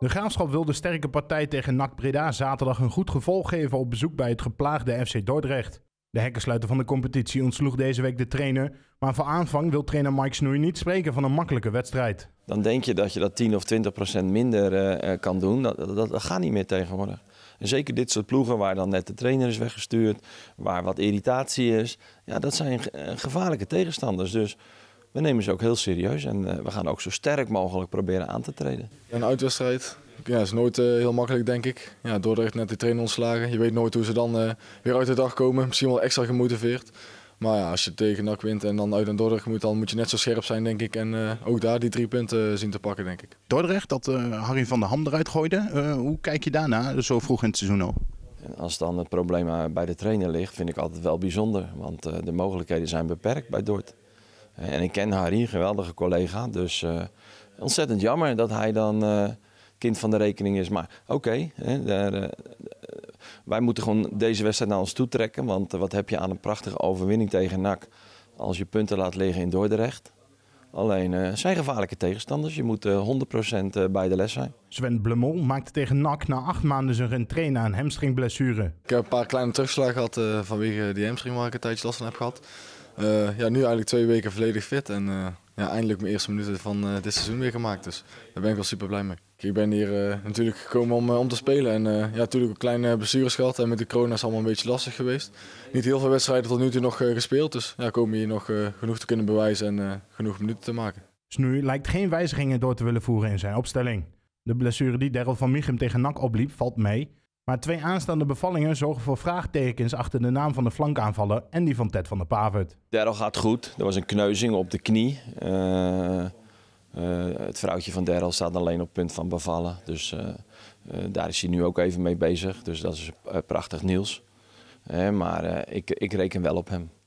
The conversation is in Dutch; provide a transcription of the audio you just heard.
De Graafschap wil de sterke partij tegen NAC Breda zaterdag een goed gevolg geven op bezoek bij het geplaagde FC Dordrecht. De hekkensluiter van de competitie ontsloeg deze week de trainer, maar voor aanvang wil trainer Mike Snoei niet spreken van een makkelijke wedstrijd. Dan denk je dat je dat 10 of 20 procent minder eh, eh, kan doen. Dat, dat, gaat niet meer tegenwoordig. En zeker dit soort ploegen waar dan net de trainer is weggestuurd, waar wat irritatie is. Ja, dat zijn eh, gevaarlijke tegenstanders. Dus we nemen ze ook heel serieus en eh, we gaan ook zo sterk mogelijk proberen aan te treden. Een uitwedstrijd ja, is nooit eh, heel makkelijk, denk ik. Ja, Dordrecht net de trainer ontslagen. Je weet nooit hoe ze dan eh, weer uit de dag komen. Misschien wel extra gemotiveerd. Maar ja, als je tegen NAC wint en dan uit een Dordrecht moet, dan moet je net zo scherp zijn, denk ik. En ook daar die drie punten zien te pakken, denk ik. Dordrecht, dat Harry van der Ham eruit gooide. hoe kijk je daarna, zo vroeg in het seizoen al? Als dan het probleem bij de trainer ligt, vind ik altijd wel bijzonder. Want de mogelijkheden zijn beperkt bij Dordrecht. Eh, en ik ken Harry, geweldige collega. Dus eh, ontzettend jammer dat hij dan eh, kind van de rekening is. Maar oké, wij moeten gewoon deze wedstrijd naar ons toe trekken. Want wat heb je aan een prachtige overwinning tegen NAC als je punten laat liggen in Dordrecht? Alleen, het zijn gevaarlijke tegenstanders. Je moet 100% bij de les zijn. Sven Blemol maakte tegen NAC na acht maanden zijn rentree aan een hamstringblessure. Ik heb een paar kleine terugslagen gehad vanwege die hamstring waar ik een tijdje last van heb gehad. Eh, ja, nu eigenlijk twee weken volledig fit. En eh, ja, eindelijk mijn eerste minuten van eh, dit seizoen weer gemaakt. Dus daar ben ik wel super blij mee. Ik ben hier natuurlijk gekomen om, om te spelen. En ja, natuurlijk een kleine blessures gehad. En met de corona is allemaal een beetje lastig geweest. Niet heel veel wedstrijden tot nu toe nog gespeeld. Dus ja, komen hier nog genoeg te kunnen bewijzen en genoeg minuten te maken. Snoei dus lijkt geen wijzigingen door te willen voeren in zijn opstelling. De blessure die Daryl van Michem tegen Nak opliep valt mee. Maar twee aanstaande bevallingen zorgen voor vraagtekens achter de naam van de flankaanvaller en die van Ted van der Pavert. Daryl gaat goed. Er was een kneuzing op de knie. Eh, eh, het vrouwtje van Daryl staat alleen op punt van bevallen. Dus eh, daar is hij nu ook even mee bezig. Dus dat is prachtig nieuws. maar ik, ik reken wel op hem.